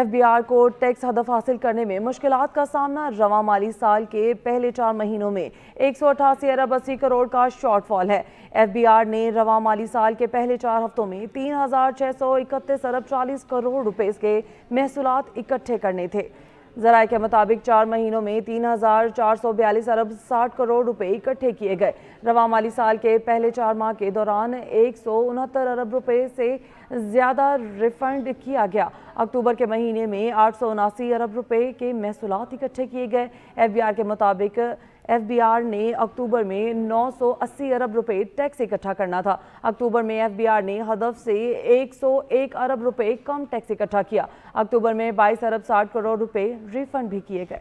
F B R को tax हदफ हासिल करने में मुश्किल का सामना रवा माली साल के पहले चार महीनों में एक सौ अठासी अरब अस्सी करोड़ का शॉर्टफॉल है एफ बी आर ने रवा माली साल के पहले चार हफ्तों में तीन हजार छः सौ इकतीस अरब चालीस करोड़ रुपए के महसूल इकट्ठे करने थे जराये के मुताबिक चार महीनों में तीन हजार चार सौ बयालीस अरब साठ करोड़ रुपए इकट्ठे किए गए रवा माली साल के पहले चार माह के दौरान एक सौ उनहत्तर अरब रुपए से ज़्यादा रिफंड किया गया अक्टूबर के महीने में आठ सौ उनासी अरब रुपए के महसूलत इकट्ठे किए गए एफ बी आर के मुताबिक एफबीआर ने अक्टूबर में 980 अरब रुपए टैक्स इकट्ठा करना था अक्टूबर में एफबीआर ने हदफ से 101 अरब रुपए कम टैक्स इकट्ठा किया अक्टूबर में 22 अरब 60 करोड़ रुपए रिफंड भी किए गए